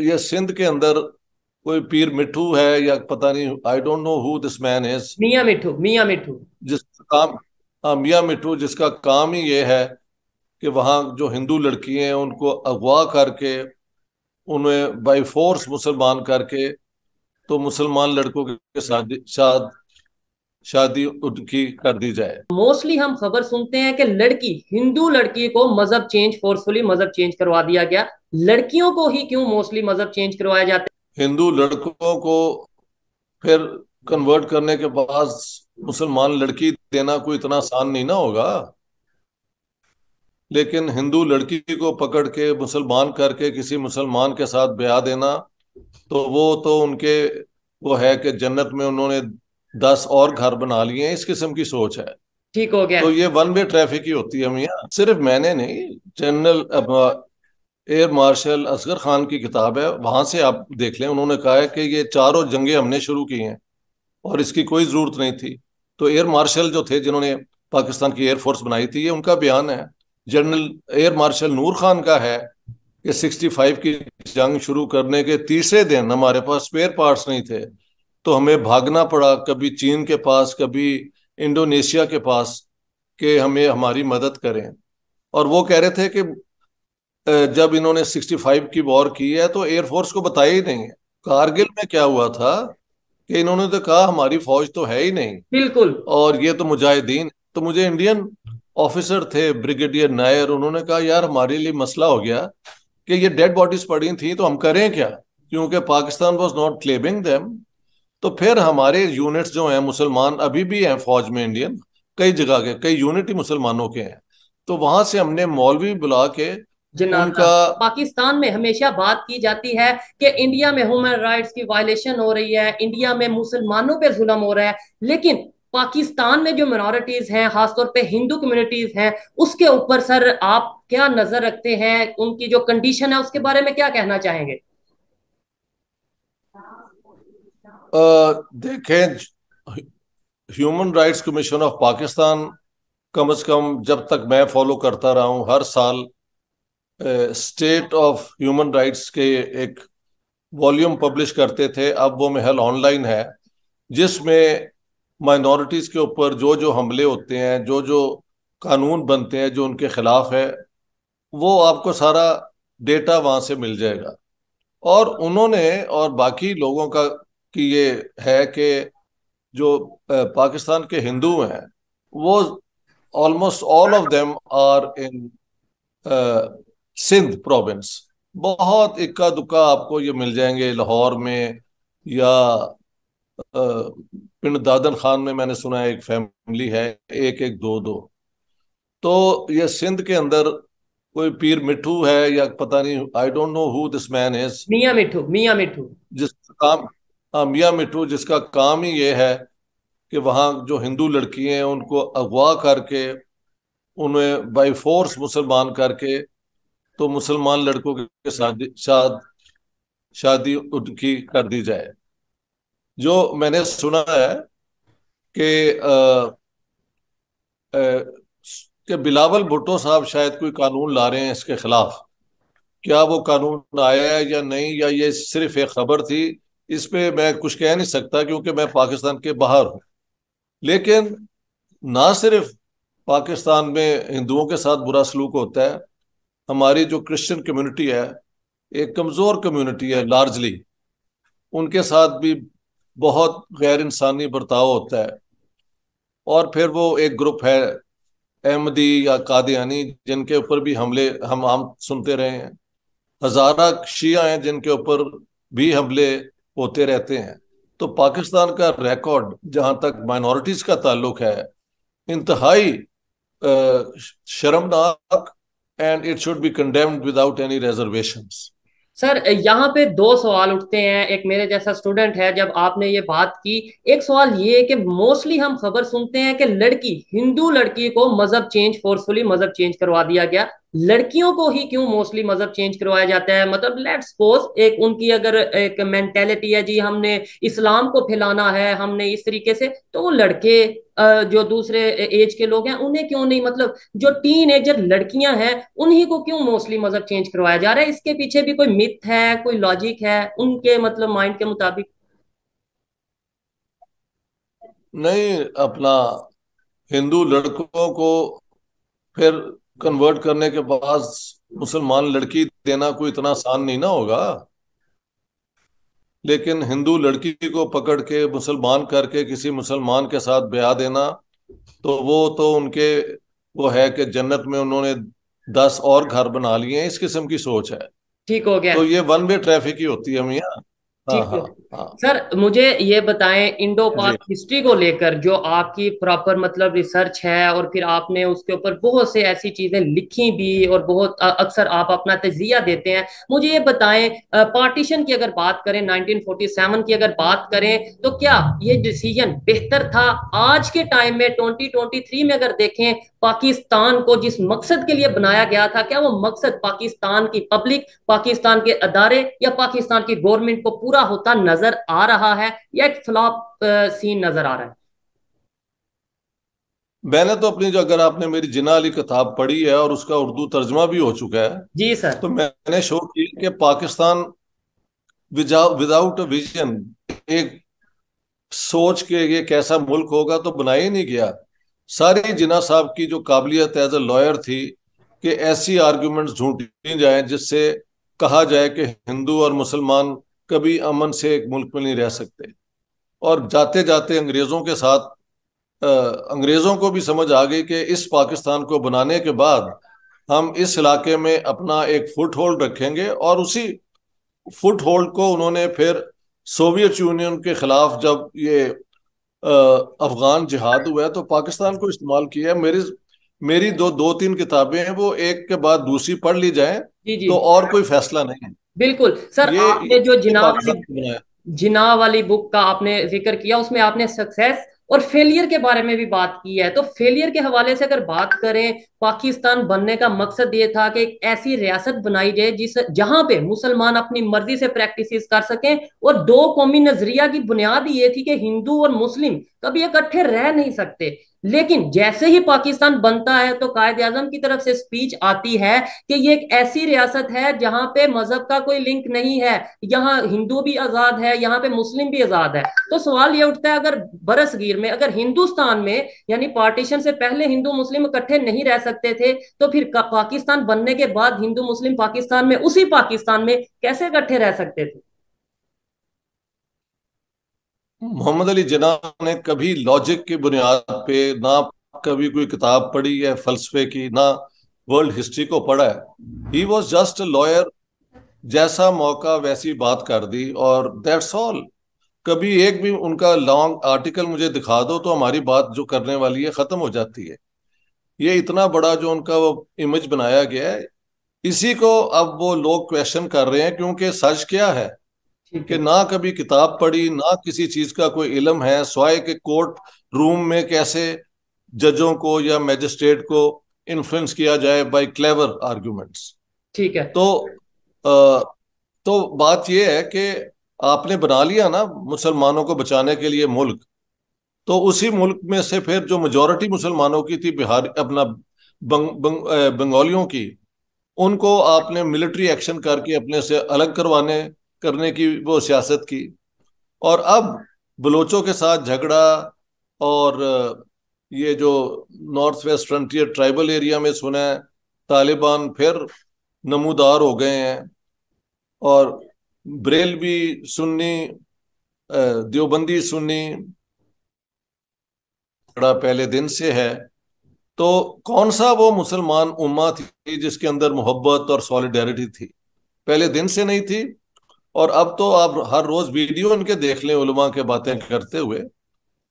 ये सिंध के अंदर कोई पीर मिठू है या पता नहीं I don't know who this man is Mian Mithu Mian Mithu जिस काम हाँ मिया मिठू जिसका काम ही ये है कि वहाँ जो हिंदू लड़की हैं उनको अगवा करके उन्हें बाई फोर्स मुसलमान करके तो मुसलमान लड़कों के साथ शादी उनकी कर दी जाए मोस्टली हम खबर सुनते हैं कि लड़की हिंदू लड़की को मजहब चेंज फोर्सफुली मजहब चेंज करवा दिया गया लड़कियों को ही क्यों मोस्टली मजहब चेंज करवाया जाता है हिंदू लड़कों को फिर कन्वर्ट करने के बाद मुसलमान लड़की देना कोई इतना आसान नहीं ना होगा लेकिन हिंदू लड़की को पकड़ के मुसलमान करके किसी मुसलमान के साथ ब्याह देना तो वो तो उनके वो है कि जन्नत में उन्होंने दस और घर बना लिए इस किस्म की सोच है ठीक हो गया तो ये वन वे ट्रैफिक ही होती है मियाँ सिर्फ मैंने नहीं general air marshal Asghar Khan की किताब है वहां से आप देख लें उन्होंने कहा है कि ये चारों जंगे हमने शुरू की हैं और इसकी कोई ज़रूरत नहीं थी तो एयर मार्शल जो थे जिन्होंने पाकिस्तान की एयरफोर्स बनाई थी ये उनका बयान है general air marshal Noor Khan का है कि 65 की जंग शुरू करने के तीसरे दिन हमारे पास स्पेयर पार्ट्स नहीं थे तो हमें भागना पड़ा कभी चीन के पास कभी इंडोनेशिया के पास के हमें हमारी मदद करें और वो कह रहे थे कि जब इन्होंने 65 की वॉर की है तो एयरफोर्स को बताया ही नहीं है कारगिल में क्या हुआ था कि इन्होंने तो कहा हमारी फौज तो है ही नहीं बिल्कुल और ये तो मुजाहिदीन तो मुझे इंडियन ऑफिसर थे ब्रिगेडियर नायर उन्होंने कहा यार हमारे लिए मसला हो गया कि ये डेड बॉडीज पड़ी थी तो हम करें क्या क्योंकि Pakistan was not clubbing them तो फिर हमारे यूनिट्स जो हैं मुसलमान अभी भी हैं फौज में इंडियन कई जगह के कई यूनिट ही मुसलमानों के हैं तो वहां से हमने मौलवी बुला के उनका पाकिस्तान में हमेशा बात की जाती है कि इंडिया में ह्यूमन राइट्स की वायलेशन हो रही है इंडिया में मुसलमानों पर जुलम हो रहा है लेकिन पाकिस्तान में जो मिनोरिटीज हैं खासतौर पे हिंदू कम्युनिटीज हैं उसके ऊपर सर आप क्या नजर रखते हैं उनकी जो कंडीशन है उसके बारे में क्या कहना चाहेंगे देखें human rights commission of Pakistan कम से कम जब तक मैं फॉलो करता रहा हूँ हर साल स्टेट ऑफ ह्यूमन राइट्स के एक वॉल्यूम पब्लिश करते थे अब वो महल ऑनलाइन है जिसमें माइनॉरिटीज़ के ऊपर जो जो हमले होते हैं जो जो कानून बनते हैं जो उनके खिलाफ है वो आपको सारा डेटा वहाँ से मिल जाएगा और उन्होंने और बाकी लोगों का कि ये है कि जो पाकिस्तान के हिंदू हैं वो almost all of them are in Sindh province बहुत इक्का दुक्का आपको ये मिल जाएंगे लाहौर में या पिंड दादन खान में मैंने सुना है एक फैमिली है एक एक दो दो तो ये सिंध के अंदर कोई पीर मिठू है या पता नहीं I don't know who this man is Mian Mithu Mian Mithu जिसका काम मियाँ मिठू जिसका काम ही ये है कि वहाँ जो हिंदू लड़की हैं उनको अगवा करके उन्हें बाय फोर्स मुसलमान करके तो मुसलमान लड़कों के शादी शाद शादी उनकी कर दी जाए जो मैंने सुना है कि के कि बिलावल भुट्टो साहब शायद कोई कानून ला रहे हैं इसके खिलाफ क्या वो कानून आया है या नहीं या ये सिर्फ एक खबर थी इस पर मैं कुछ कह नहीं सकता क्योंकि मैं पाकिस्तान के बाहर हूँ लेकिन ना सिर्फ पाकिस्तान में हिंदुओं के साथ बुरा सलूक होता है हमारी जो क्रिश्चियन कम्युनिटी है एक कमज़ोर कम्युनिटी है लार्जली उनके साथ भी बहुत गैर इंसानी बर्ताव होता है और फिर वो एक ग्रुप है अहमदी या कादियानी जिनके ऊपर भी हमले हम आम सुनते रहे हैं हज़ारा शिया हैं जिनके ऊपर भी हमले होते रहते हैं तो पाकिस्तान का रिकॉर्ड जहां तक माइनॉरिटीज का ताल्लुक है इंतहाई शर्मनाक and it should be condemned without any reservation sir यहाँ पे दो सवाल उठते हैं एक मेरे जैसा स्टूडेंट है जब आपने ये बात की एक सवाल ये कि मोस्टली हम खबर सुनते हैं कि लड़की हिंदू लड़की को मजहब चेंज फोर्सफुली मजहब चेंज करवा दिया गया लड़कियों को ही क्यों मोस्टली मजहब चेंज करवाया जाता है मतलब लेट सपोज एक उनकी अगर एक मेंटेलिटी है जी हमने इस्लाम को फैलाना है हमने इस तरीके से तो वो लड़के जो दूसरे एज के लोग हैं उन्हें क्यों नहीं मतलब जो टीन एजर लड़कियां हैं उन्हीं को क्यों मोस्टली मजहब चेंज करवाया जा रहा है इसके पीछे भी कोई मिथ है कोई लॉजिक है उनके मतलब माइंड के मुताबिक नहीं अपना हिंदू लड़कों को फिर कन्वर्ट करने के बाद मुसलमान लड़की देना कोई इतना आसान नहीं ना होगा लेकिन हिंदू लड़की को पकड़ के मुसलमान करके किसी मुसलमान के साथ ब्याह देना तो वो तो उनके वो है कि जन्नत में उन्होंने दस और घर बना लिए इस किस्म की सोच है ठीक हो गया तो ये वन वे ट्रैफिक ही होती है मियाँ हाँ, ठीक है हाँ, हाँ। सर मुझे ये बताएं इंडो पाक हिस्ट्री को लेकर जो आपकी प्रॉपर मतलब रिसर्च है और फिर आपने उसके ऊपर बहुत से ऐसी चीजें लिखी भी और बहुत अक्सर आप अपना तजिया देते हैं मुझे ये बताएं पार्टीशन की अगर बात करें 1947 की अगर बात करें तो क्या ये डिसीजन बेहतर था आज के टाइम में 2023 में अगर देखें पाकिस्तान को जिस मकसद के लिए बनाया गया था क्या वो मकसद पाकिस्तान की पब्लिक पाकिस्तान के अदारे या पाकिस्तान की गवर्नमेंट को पूरा होता होता नजर आ रहा है या एक फ्लॉप सीन नजर आ रहा है मैंने तो अपनी जो अगर आपने मेरी जिना अली किताब पढ़ी है और उसका उर्दू तर्जमा भी हो चुका है जी सर तो मैंने शो किया कि पाकिस्तान विदाउट विजन एक सोच के ये कैसा मुल्क होगा तो बनाया ही नहीं गया सारी जिना साहब की जो काबिलियत एज ए लॉयर थी कि ऐसी आर्ग्यूमेंट्स ढूंढी जाए जिससे कहा जाए कि हिंदू और मुसलमान कभी अमन से एक मुल्क में नहीं रह सकते और जाते जाते अंग्रेज़ों के साथ अंग्रेज़ों को भी समझ आ गई कि इस पाकिस्तान को बनाने के बाद हम इस इलाके में अपना एक फुट होल्ड रखेंगे और उसी फुट होल्ड को उन्होंने फिर सोवियत यूनियन के खिलाफ जब ये अफगान जिहाद हुआ है तो पाकिस्तान को इस्तेमाल किया है मेरी मेरी दो दो तीन किताबें हैं वो एक के बाद दूसरी पढ़ ली जाए तो और कोई फैसला नहीं है बिल्कुल सर आपने जो जिनाव वाली वाली बुक का आपने जिक्र किया उसमें आपने सक्सेस और फेलियर के बारे में भी बात की है तो फेलियर के हवाले से अगर बात करें पाकिस्तान बनने का मकसद ये था कि एक ऐसी रियासत बनाई जाए जिस जहां पे मुसलमान अपनी मर्जी से प्रैक्टिस कर सकें और दो कौमी नजरिया की बुनियाद ये थी कि हिंदू और मुस्लिम कभी इकट्ठे रह नहीं सकते लेकिन जैसे ही पाकिस्तान बनता है तो कायद आजम की तरफ से स्पीच आती है कि ये एक ऐसी रियासत है जहां पे मजहब का कोई लिंक नहीं है यहाँ हिंदू भी आजाद है यहाँ पे मुस्लिम भी आजाद है तो सवाल ये उठता है अगर बरसगीर में अगर हिंदुस्तान में यानी पार्टीशन से पहले हिंदू मुस्लिम इकट्ठे नहीं रह सकते थे तो फिर पाकिस्तान बनने के बाद हिंदू मुस्लिम पाकिस्तान में उसी पाकिस्तान में कैसे इकट्ठे रह सकते थे मोहम्मद अली जना ने कभी लॉजिक की बुनियाद पे ना कभी कोई किताब पढ़ी है फलसफे की ना वर्ल्ड हिस्ट्री को पढ़ा है ही वॉज जस्ट लॉयर जैसा मौका वैसी बात कर दी और दैट्स ऑल कभी एक भी उनका लॉन्ग आर्टिकल मुझे दिखा दो तो हमारी बात जो करने वाली है ख़त्म हो जाती है ये इतना बड़ा जो उनका वो इमेज बनाया गया है इसी को अब वो लोग क्वेश्चन कर रहे हैं क्योंकि सच क्या है कि ना कभी किताब पढ़ी ना किसी चीज का कोई इलम है स्वाय के कोर्ट रूम में कैसे जजों को या मैजिस्ट्रेट को इन्फ्लुएंस किया जाए बाय क्लेवर आर्ग्यूमेंट्स ठीक है तो आ, तो बात यह है कि आपने बना लिया ना मुसलमानों को बचाने के लिए मुल्क तो उसी मुल्क में से फिर जो मेजोरिटी मुसलमानों की थी बिहार अपना बंग, बंग, बंगालियों की उनको आपने मिलिट्री एक्शन करके अपने से अलग करवाने करने की वो सियासत की और अब बलोचों के साथ झगड़ा और ये जो north west frontier tribal area में सुना है तालिबान फिर नमूदार हो गए हैं और ब्रेल भी सुन्नी देवबंदी सुन्नी झगड़ा पहले दिन से है तो कौन सा वो मुसलमान उम्मा थी जिसके अंदर मोहब्बत और सॉलिडेरिटी थी पहले दिन से नहीं थी और अब तो आप हर रोज वीडियो उनके देख लें उलमा के बातें करते हुए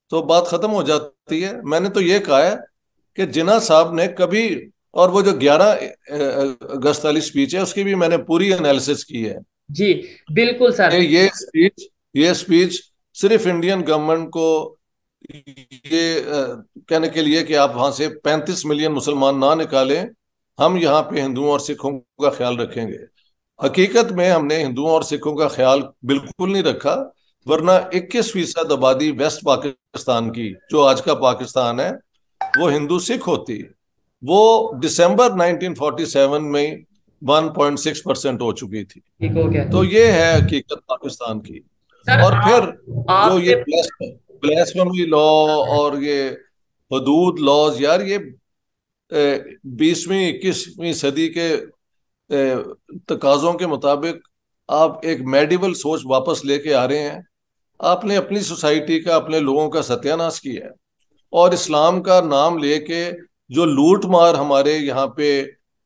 तो बात खत्म हो जाती है मैंने तो ये कहा है कि जिना साहब ने कभी और वो जो 11 अगस्त वाली स्पीच है उसकी भी मैंने पूरी एनालिसिस की है जी बिल्कुल सर ये स्पीच ये स्पीच सिर्फ इंडियन गवर्नमेंट को ये कहने के लिए कि आप वहां से 35 मिलियन मुसलमान ना निकालें हम यहाँ पे हिंदुओं और सिखों का ख्याल रखेंगे हकीकत में हमने हिंदुओं और सिखों का ख्याल बिल्कुल नहीं रखा वरना इक्कीस फीसद आबादी वेस्ट पाकिस्तान की जो आज का पाकिस्तान है वो हिंदू सिख होती वो दिसंबर 1947 में 1.6 परसेंट हो चुकी थी तो ये है हकीकत पाकिस्तान की और आ, फिर आ, जो ये लॉ और ये हदूद लॉज यार ये बीसवीं इक्कीसवीं सदी के तकाजों के मुताबिक आप एक मेडिवल सोच वापस लेके आ रहे हैं आपने अपनी सोसाइटी का अपने लोगों का सत्यानाश किया है और इस्लाम का नाम लेके जो लूट मार हमारे यहाँ पे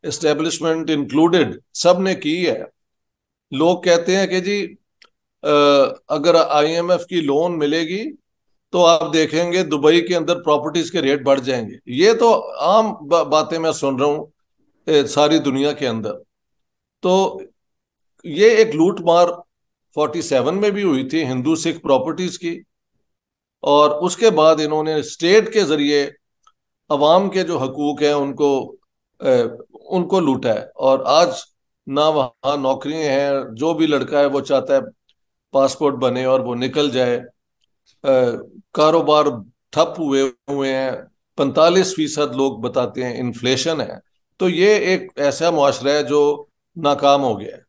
इस्टेब्लिशमेंट इंक्लूडेड सब ने की है लोग कहते हैं कि जी अगर आईएमएफ की लोन मिलेगी तो आप देखेंगे दुबई के अंदर प्रॉपर्टीज के रेट बढ़ जाएंगे ये तो आम बातें मैं सुन रहा हूँ सारी दुनिया के अंदर तो ये एक लूट मार 47 में भी हुई थी हिंदू सिख प्रॉपर्टीज की और उसके बाद इन्होंने स्टेट के जरिए अवाम के जो हकूक हैं उनको ए, उनको लूटा है और आज ना वहाँ नौकरियां हैं जो भी लड़का है वो चाहता है पासपोर्ट बने और वो निकल जाए कारोबार ठप हुए हुए हैं पैंतालीस फीसद लोग बताते हैं इन्फ्लेशन है तो ये एक ऐसा माशरा है जो नाकाम हो गया है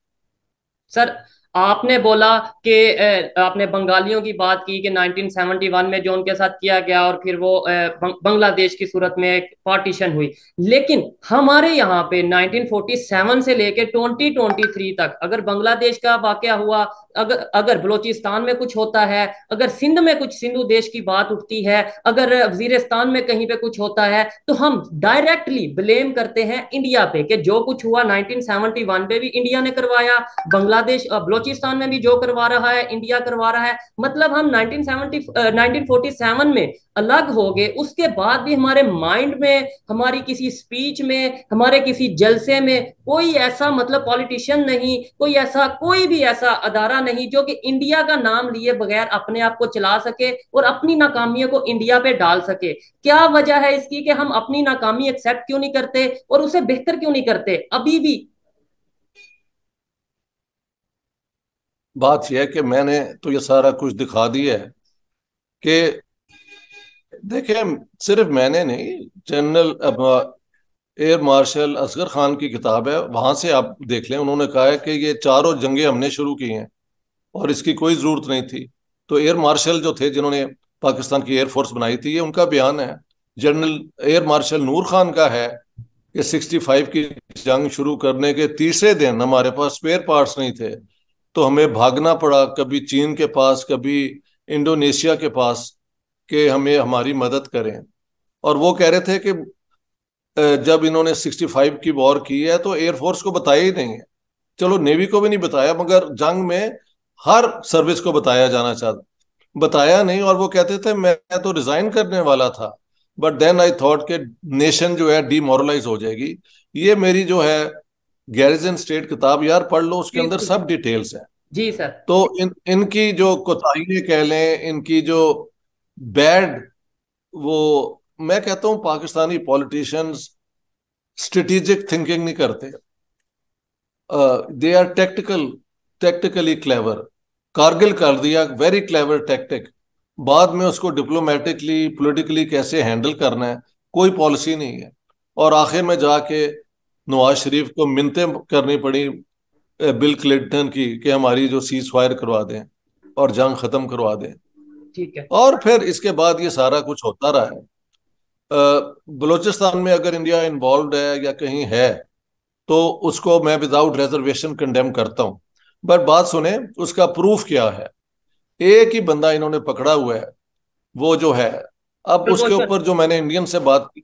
सर आपने बोला कि आपने बंगालियों की बात की कि 1971 में जो उनके साथ किया गया और फिर वो बांग्लादेश की सूरत में एक पार्टीशन हुई लेकिन हमारे यहाँ पे 1947 से लेकर 2023 तक अगर बांग्लादेश का वाक्य हुआ अगर अगर बलोचिस्तान में कुछ होता है अगर सिंध में कुछ सिंधु देश की बात उठती है अगर वजीरस्तान में कहीं पे कुछ होता है तो हम डायरेक्टली ब्लेम करते हैं इंडिया पे कि जो कुछ हुआ 1971 पे भी इंडिया ने करवाया बांग्लादेश बलोचिस्तान में भी जो करवा रहा है इंडिया करवा रहा है मतलब हम नाइनटीन सेवनटी में अलग हो गए उसके बाद भी हमारे माइंड में हमारी किसी स्पीच में हमारे किसी जलसे में कोई ऐसा मतलब पॉलिटिशियन नहीं कोई ऐसा कोई भी ऐसा अदारा नहीं जो कि इंडिया का नाम लिए बगैर अपने आप को चला सके और अपनी नाकामियों को इंडिया पे डाल सके क्या वजह है इसकी कि हम अपनी नाकामी एक्सेप्ट क्यों नहीं करते और उसे बेहतर क्यों नहीं करते अभी भी बात यह है कि मैंने तो ये सारा कुछ दिखा दिया है कि देखिए सिर्फ मैंने नहीं general air marshal Asghar Khan की किताब है वहां से आप देख लें उन्होंने कहा है कि ये चारों जंगे हमने शुरू की हैं और इसकी कोई ज़रूरत नहीं थी तो एयर मार्शल जो थे जिन्होंने पाकिस्तान की एयरफोर्स बनाई थी ये उनका बयान है general air marshal Noor Khan का है कि 65 की जंग शुरू करने के तीसरे दिन हमारे पास स्पेयर पार्ट्स नहीं थे तो हमें भागना पड़ा कभी चीन के पास कभी इंडोनेशिया के पास कि हमें हमारी मदद करें और वो कह रहे थे कि जब इन्होंने 65 की वॉर की है तो एयरफोर्स को बताया ही नहीं है चलो नेवी को भी नहीं बताया मगर जंग में हर सर्विस को बताया जाना चाहता बताया नहीं और वो कहते थे मैं तो रिजाइन करने वाला था बट देन आई थॉट के नेशन जो है डीमोरलाइज हो जाएगी ये मेरी जो है गैरिजन स्टेट किताब यार पढ़ लो उसके अंदर सब डिटेल्स है जी सर तो इन इनकी जो कोताही कह लें इनकी जो बैड वो मैं कहता हूं पाकिस्तानी पॉलिटिशियंस स्ट्रेटेजिक थिंकिंग नहीं करते they are tactical tactically clever Kargil कर दिया वेरी क्लेवर टेक्टिक बाद में उसको डिप्लोमेटिकली पॉलिटिकली कैसे हैंडल करना है कोई पॉलिसी नहीं है और आखिर में जाके नवाज शरीफ को मिनतें करनी पड़ी बिल क्लिंटन की कि हमारी जो सीज फायर करवा दें और जंग ख़त्म करवा दें ठीक है और फिर इसके बाद ये सारा कुछ होता रहा है बलोचिस्तान में अगर इंडिया इन्वॉल्व है या कहीं है तो उसको मैं विदाउट रिजर्वेशन कंडेम करता हूँ बट बात सुने उसका प्रूफ क्या है एक ही बंदा इन्होंने पकड़ा हुआ है वो जो है अब उसके ऊपर जो मैंने इंडियन से बात की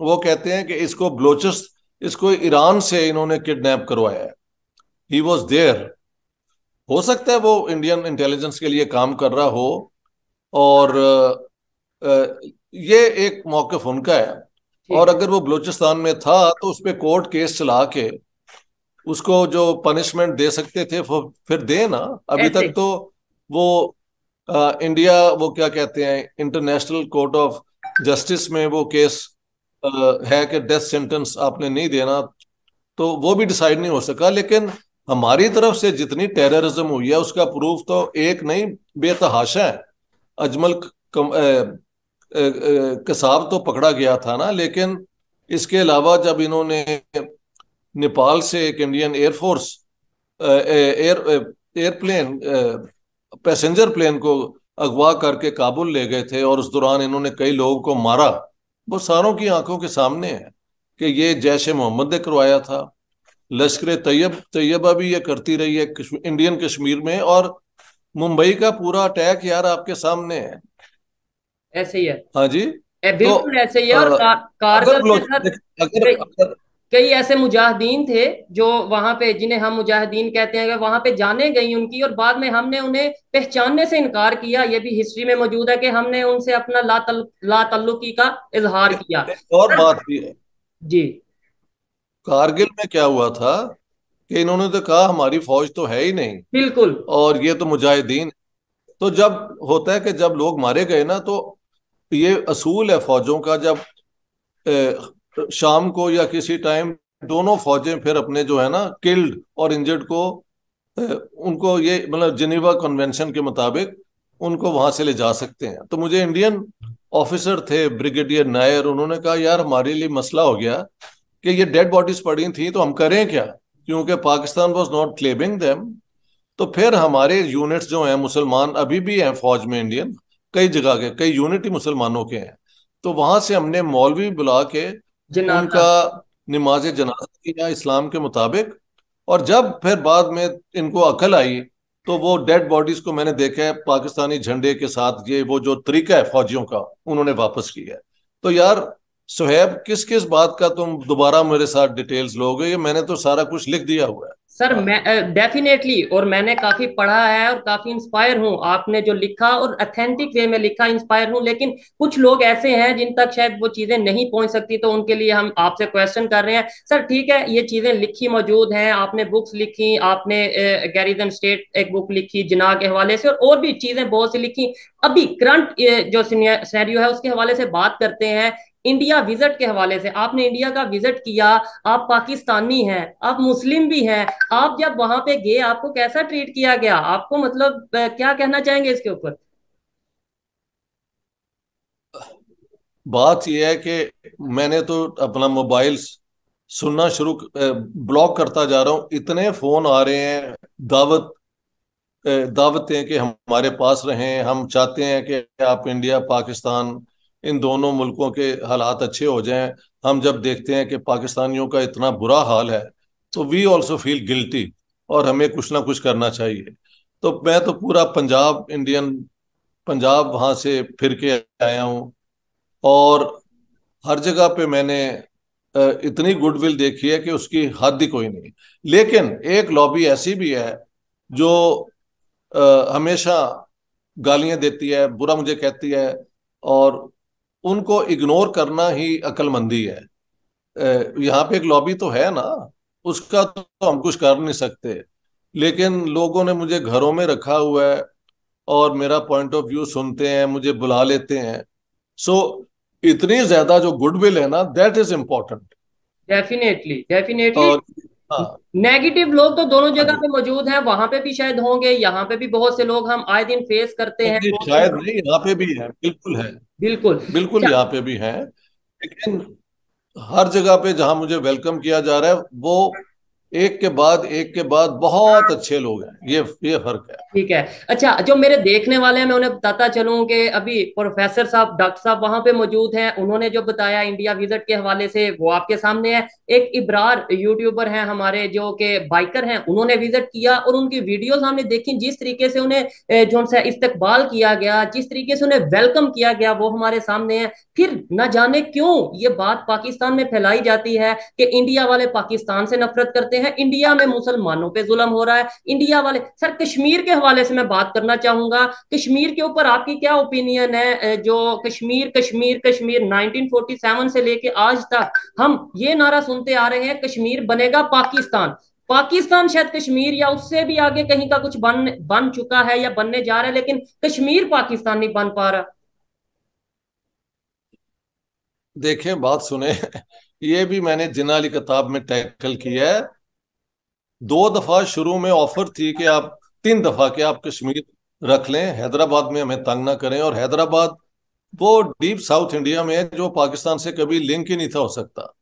वो कहते हैं कि इसको बलोचिस इसको ईरान से इन्होंने किडनैप करवाया है ही वॉज देयर हो सकता है वो इंडियन इंटेलिजेंस के लिए काम कर रहा हो और ये एक मौकफ उनका है और अगर वो बलूचिस्तान में था तो उस पर कोर्ट केस चला के उसको जो पनिशमेंट दे सकते थे फिर दे ना अभी तक तो वो आ, इंडिया वो क्या कहते हैं इंटरनेशनल कोर्ट ऑफ जस्टिस में वो केस आ, है कि डेथ सेंटेंस आपने नहीं देना तो वो भी डिसाइड नहीं हो सका लेकिन हमारी तरफ से जितनी टेररिज्म हुई है उसका प्रूफ तो एक नहीं बेतहाशा है अजमल कसाब तो पकड़ा गया था ना लेकिन इसके अलावा जब इन्होंने नेपाल से एक Indian air force air airplane passenger plane को अगवा करके काबुल ले गए थे और उस दौरान इन्होंने कई लोगों को मारा वो सारों की आंखों के सामने है कि ये जैश मोहम्मद ने करवाया था लश्कर तैयब तैयबा भी ये करती रही है कश्म, इंडियन कश्मीर में और मुंबई का पूरा अटैक यार आपके सामने है ऐसे ही है हाँ जी बिल्कुल तो, ऐसे ही है और कारगिल अगर, कई ऐसे मुजाहिदीन थे जो वहां पे जिन्हें हम मुजाहिदीन कहते हैं वहां पे जाने गई उनकी और बाद में हमने उन्हें पहचानने से इनकार किया ये भी हिस्ट्री में मौजूद है कि हमने उनसे अपना ला तल्लुकी का इजहार किया और बात भी है जी कारगिल में क्या हुआ था कि इन्होंने तो कहा हमारी फौज तो है ही नहीं बिल्कुल और ये तो मुजाहिदीन तो जब होता है कि जब लोग मारे गए ना तो ये असूल है फौजों का जब ए, शाम को या किसी टाइम दोनों फौजें फिर अपने जो है ना किल्ड और इंजर्ड को ए, उनको ये मतलब जिनेवा कन्वेंशन के मुताबिक उनको वहां से ले जा सकते हैं तो मुझे इंडियन ऑफिसर थे ब्रिगेडियर नायर उन्होंने कहा यार हमारे लिए मसला हो गया कि ये डेड बॉडीज पड़ी थी तो हम करें क्या क्योंकि Pakistan was not clubbing them तो फिर हमारे यूनिट्स जो हैं मुसलमान अभी भी हैं फौज में इंडियन कई जगह के कई यूनिट ही मुसलमानों के हैं तो वहां से हमने मौलवी बुला के उनका नमाज जनाजा किया इस्लाम के मुताबिक और जब फिर बाद में इनको अकल आई तो वो डेड बॉडीज को मैंने देखा है पाकिस्तानी झंडे के साथ ये वो जो तरीका है फौजियों का उन्होंने वापस किया तो यार सुहेब किस किस बात का तुम दोबारा मेरे साथ डिटेल्स लोगे ये मैंने तो सारा कुछ लिख दिया हुआ है सर मैं डेफिनेटली और मैंने काफी पढ़ा है और काफी इंस्पायर हूँ आपने जो लिखा और अथेंटिक वे में लिखा इंस्पायर हूँ लेकिन कुछ लोग ऐसे हैं जिन तक शायद वो चीजें नहीं पहुंच सकती तो उनके लिए हम आपसे क्वेश्चन कर रहे हैं सर ठीक है ये चीजें लिखी मौजूद हैं आपने बुक्स लिखी आपने गैरिजन स्टेट एक बुक लिखी जिना के हवाले से और, और भी चीजें बहुत सी लिखी अभी करंट जो सीनियर है उसके हवाले से बात करते हैं इंडिया विजिट के हवाले से आपने इंडिया का विजिट किया आप पाकिस्तानी हैं आप मुस्लिम भी हैं आप जब वहां पे गए आपको कैसा ट्रीट किया गया आपको मतलब क्या कहना चाहेंगे इसके ऊपर बात यह है कि मैंने तो अपना मोबाइल सुनना शुरू ब्लॉक करता जा रहा हूं इतने फोन आ रहे हैं दावत दावतें कि हमारे पास रहें हम चाहते हैं कि आप इंडिया पाकिस्तान इन दोनों मुल्कों के हालात अच्छे हो जाएं हम जब देखते हैं कि पाकिस्तानियों का इतना बुरा हाल है तो वी ऑल्सो फील गिल्टी और हमें कुछ ना कुछ करना चाहिए तो मैं तो पूरा पंजाब इंडियन पंजाब वहाँ से फिर के आया हूँ और हर जगह पे मैंने इतनी गुडविल देखी है कि उसकी हद ही कोई नहीं लेकिन एक लॉबी ऐसी भी है जो हमेशा गालियां देती है बुरा मुझे कहती है और उनको इग्नोर करना ही अक्लमंदी है यहाँ पे एक लॉबी तो है ना उसका तो हम कुछ कर नहीं सकते लेकिन लोगों ने मुझे घरों में रखा हुआ है और मेरा पॉइंट ऑफ व्यू सुनते हैं मुझे बुला लेते हैं सो so, इतनी ज्यादा जो गुडविल है ना that is important definitely definitely negative हाँ। लोग तो दोनों जगह हाँ। पे मौजूद हैं वहां पे भी शायद होंगे यहाँ पे भी बहुत से लोग हम आए दिन फेस करते हैं शायद नहीं यहाँ पे भी है बिल्कुल है बिल्कुल बिल्कुल यहाँ पे भी है लेकिन हर जगह पे जहां मुझे वेलकम किया जा रहा है वो एक के बाद एक के बाद बहुत अच्छे लोग हैं ये ये फर्क है ठीक है अच्छा जो मेरे देखने वाले हैं मैं उन्हें बताता चलूं कि अभी प्रोफेसर साहब डॉक्टर साहब वहां पे मौजूद हैं उन्होंने जो बताया इंडिया विजिट के हवाले से वो आपके सामने है एक इब्रार यूट्यूबर हैं हमारे जो के बाइकर हैं उन्होंने विजिट किया और उनकी वीडियोज हमने देखी जिस तरीके से उन्हें जो उनसे इस्तेबाल किया गया जिस तरीके से उन्हें वेलकम किया गया वो हमारे सामने है फिर न जाने क्यों ये बात पाकिस्तान में फैलाई जाती है कि इंडिया वाले पाकिस्तान से नफरत करते करते हैं इंडिया में मुसलमानों पे जुलम हो रहा है इंडिया वाले सर कश्मीर के हवाले से मैं बात करना चाहूंगा कश्मीर के ऊपर आपकी क्या ओपिनियन है जो कश्मीर कश्मीर कश्मीर 1947 से लेके आज तक हम ये नारा सुनते आ रहे हैं कश्मीर बनेगा पाकिस्तान पाकिस्तान शायद कश्मीर या उससे भी आगे कहीं का कुछ बन बन चुका है या बनने जा रहा है लेकिन कश्मीर पाकिस्तान नहीं बन पा रहा देखें बात सुने ये भी मैंने जिना अली किताब में टैकल किया है दो दफा शुरू में ऑफर थी कि आप तीन दफा के आप कश्मीर रख लें हैदराबाद में हमें तंग ना करें और हैदराबाद वो डीप साउथ इंडिया में जो पाकिस्तान से कभी लिंक ही नहीं था हो सकता